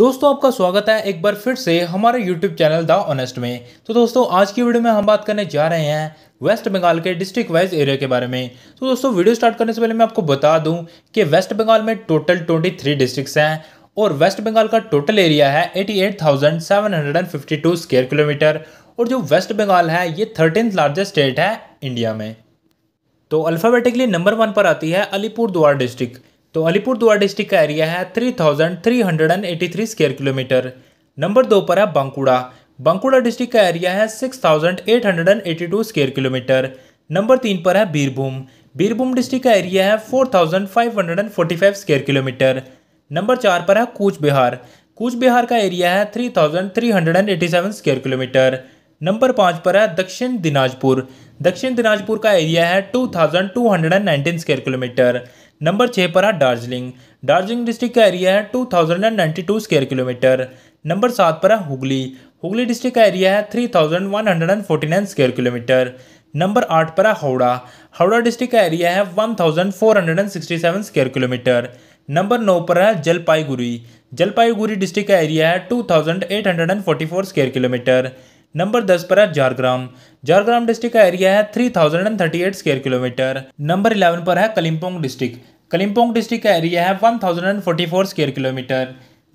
दोस्तों आपका स्वागत है एक बार फिर से हमारे YouTube चैनल द ऑनेस्ट में तो दोस्तों आज की वीडियो में हम बात करने जा रहे हैं वेस्ट बंगाल के डिस्ट्रिक्ट वाइज एरिया के बारे में तो दोस्तों वीडियो स्टार्ट करने से पहले मैं आपको बता दूं कि वेस्ट बंगाल में टोटल 23 डिस्ट्रिक्ट हैं और वेस्ट बंगाल का टोटल एरिया है एटी स्क्वायर किलोमीटर और जो वेस्ट बंगाल है ये थर्टीन लार्जेस्ट स्टेट है इंडिया में तो अल्फ़ाबेटिकली नंबर वन पर आती है अलीपुर द्वार डिस्ट्रिक्ट तो अलीपुर दुआ डिस्ट्रिक्ट का एरिया है three thousand three hundred and eighty three square kilometre number दो पर है बांकुड़ा बांकुड़ा डिस्ट्रिक्ट का एरिया है six thousand eight hundred and eighty two square kilometre number तीन पर है बीरभूम बीरभूम डिस्ट्रिक्ट का एरिया है four thousand five hundred and forty five square kilometre number चार पर है कूच बिहार कूच बिहार का एरिया है three thousand three hundred and eighty seven square kilometre number पाँच पर है दक्षिण दिनाजपुर दक्षिण दिनाजपुर का एरिया है two thousand two hundred and nineteen square kilometre number छः पर है दार्जिलिंग दार्जिलिंग डिस्ट्रिक्ट का एरिया है two thousand and ninety two square kilometre number सात पर है हुगली हुगली डिस्ट्रिक्ट का एरिया है three thousand one hundred and forty nine square kilometre number आठ पर है हावड़ा हावड़ा डिस्ट्रिक्ट का एरिया है one thousand four hundred and sixty seven square kilometre number नौ पर है जलपाईगुड़ी जलपाईगुड़ी डिस्ट्रिक्ट का एरिया है two thousand eight hundred and forty four square kilometre number दस पर है झारग्राम झारग्राम डिस्ट्रिक्ट का एरिया है three thousand and thirty eight square kilometre number eleven पर है कलिम्पोंग डिस्ट्रिक्ट कलिम्पोंग डिस्ट्रिक्ट का एरिया है one thousand and forty four square kilometre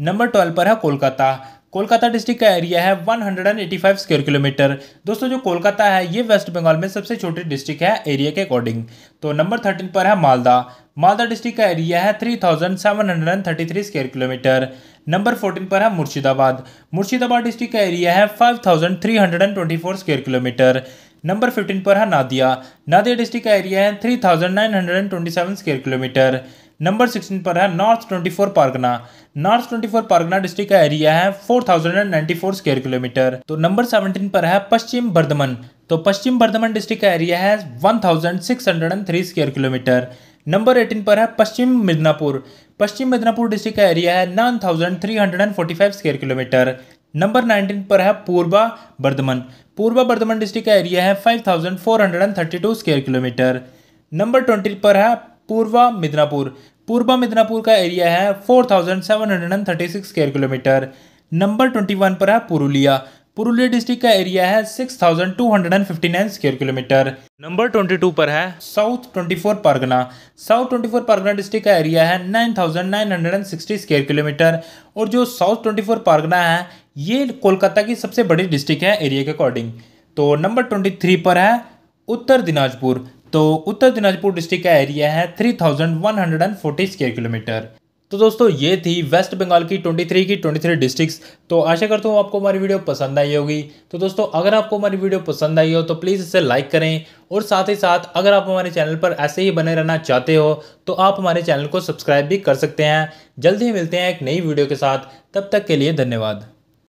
number twelve पर है कोलकाता कोलकाता डिस्ट्रिक्ट का एरिया है one hundred and eighty five square kilometre दोस्तों जो कोलकाता है ये वेस्ट बंगाल में सबसे छोटी डिस्ट्रिक्ट है एरिया के अकॉर्डिंग तो नंबर थर्टीन पर है मालदा मालदा डिस्ट्रिक्ट का एरिया है three thousand seven hundred and thirty three square kilometre number fourteen पर है मुर्शिदाबाद मुर्शिदाबाद डिस्ट्रिक्ट का एरिया है five thousand three hundred and twenty four square kilometre number fifteen पर है नादिया नादिया डिस्ट्रिक्ट का एरिया है three thousand nine hundred and twenty seven square kilometre number sixteen पर है North twenty four Pargana North twenty four Pargana district का area है four thousand and ninety four square kilometre तो number seventeen पर है पश्चिम बर्धमन तो पश्चिम बर्धमन डिस्ट्रिक्ट का एरिया है one thousand six hundred and three square kilometre number eighteen पर है पश्चिम मिदनापुर पश्चिम मिदनापुर डिस्ट्रिक्ट का एरिया है nine thousand three hundred and forty five square kilometre number nineteen पर है पूर्वा बर्धमन पूर्वा बर्धमन डिस्ट्रिक्ट का एरिया है five thousand four hundred and thirty two square kilometre number twenty पर है पूर्वा मिदनापुर पूर्वा मिदनापुर का एरिया है four thousand seven hundred and thirty six square kilometre number twenty one पर है पुरुलिया पुरुलिया डिस्ट्रिक्ट का एरिया है 6,259 स्क्वायर किलोमीटर नंबर 22 पर है south 24 Pargana south 24 Pargana district का एरिया है 9,960 स्क्वायर किलोमीटर और जो साउथ 24 परगना है ये कोलकाता की सबसे बड़ी डिस्ट्रिक्ट है एरिया के अकॉर्डिंग तो नंबर 23 पर है उत्तर दिनाजपुर तो उत्तर दिनाजपुर डिस्ट्रिक्ट का एरिया है 3,140 स्क्वायर किलोमीटर तो दोस्तों ये थी वेस्ट बंगाल की 23 की 23 डिस्ट्रिक्ट्स तो आशा करता हूँ आपको हमारी वीडियो पसंद आई होगी तो दोस्तों अगर आपको हमारी वीडियो पसंद आई हो तो प्लीज़ इसे लाइक करें और साथ ही साथ अगर आप हमारे चैनल पर ऐसे ही बने रहना चाहते हो तो आप हमारे चैनल को सब्सक्राइब भी कर सकते हैं जल्द ही मिलते हैं एक नई वीडियो के साथ तब तक के लिए धन्यवाद